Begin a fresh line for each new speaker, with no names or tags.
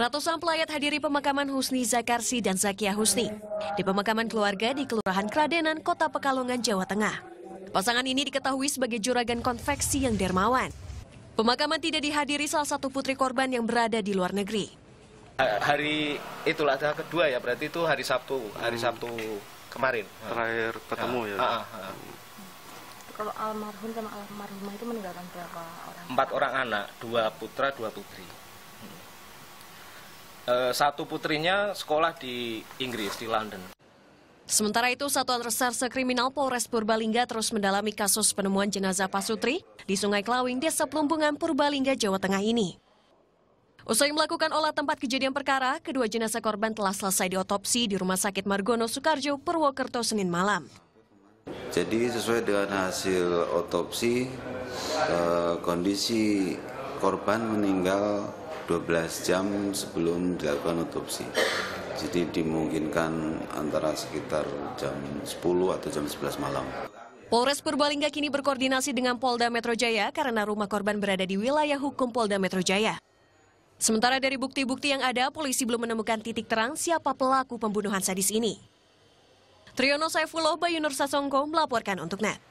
Ratusan pelayat hadiri pemakaman Husni Zakarsi dan Zakia Husni di pemakaman keluarga di Kelurahan Kradenan, Kota Pekalongan, Jawa Tengah. Pasangan ini diketahui sebagai juragan konveksi yang dermawan. Pemakaman tidak dihadiri salah satu putri korban yang berada di luar negeri.
Hari itulah Adha kedua ya, berarti itu hari Sabtu, hari hmm. Sabtu kemarin. Terakhir ketemu ya. ya. Ah, ah, ah.
Kalau almarhum sama almarhumah itu meninggalkan berapa orang? Empat
orang anak, dua putra, dua putri. Hmm. Eh, satu putrinya sekolah di Inggris, di London.
Sementara itu, Satuan Reserse Kriminal Polres Purbalingga terus mendalami kasus penemuan jenazah Pasutri di Sungai Klawing, Desa Pelumbungan, Purbalingga, Jawa Tengah ini. Usai melakukan olah tempat kejadian perkara, kedua jenazah korban telah selesai diotopsi di Rumah Sakit Margono Soekarjo, Purwokerto, Senin malam.
Jadi sesuai dengan hasil otopsi, eh, kondisi korban meninggal 12 jam sebelum dilakukan otopsi. Jadi dimungkinkan antara sekitar jam 10 atau jam 11 malam.
Polres Purbalingga kini berkoordinasi dengan Polda Metro Jaya karena rumah korban berada di wilayah hukum Polda Metro Jaya. Sementara dari bukti-bukti yang ada, polisi belum menemukan titik terang siapa pelaku pembunuhan sadis ini. Triyono Saifullah Bayu Nur Sasongko melaporkan untuk NET.